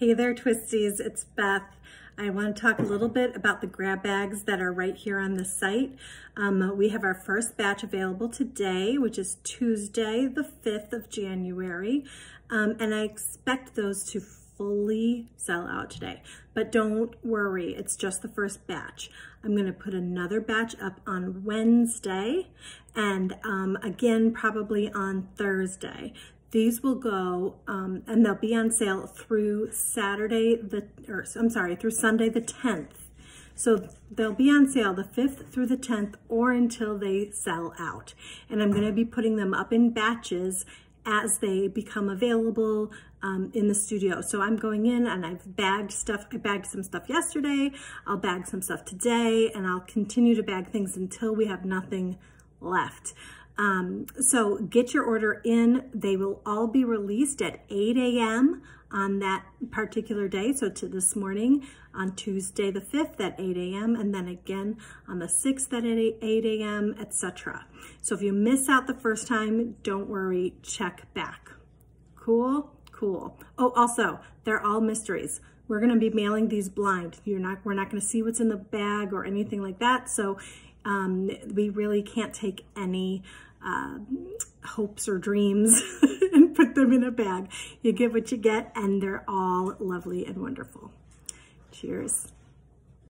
Hey there, Twisties. It's Beth. I want to talk a little bit about the grab bags that are right here on the site. Um, we have our first batch available today, which is Tuesday, the 5th of January, um, and I expect those to fully sell out today. But don't worry, it's just the first batch. I'm gonna put another batch up on Wednesday and um, again, probably on Thursday. These will go, um, and they'll be on sale through Saturday, the, or I'm sorry, through Sunday the 10th. So they'll be on sale the 5th through the 10th or until they sell out. And I'm gonna be putting them up in batches as they become available um, in the studio. So I'm going in and I've bagged stuff. I bagged some stuff yesterday. I'll bag some stuff today and I'll continue to bag things until we have nothing left. Um, so get your order in. They will all be released at 8 a.m. on that particular day. So to this morning on Tuesday the 5th at 8 a.m. and then again on the 6th at 8 a.m., etc. So if you miss out the first time, don't worry, check back. Cool, cool. Oh, also, they're all mysteries we're going to be mailing these blind. You're not, we're not going to see what's in the bag or anything like that. So um, we really can't take any uh, hopes or dreams and put them in a bag. You get what you get, and they're all lovely and wonderful. Cheers.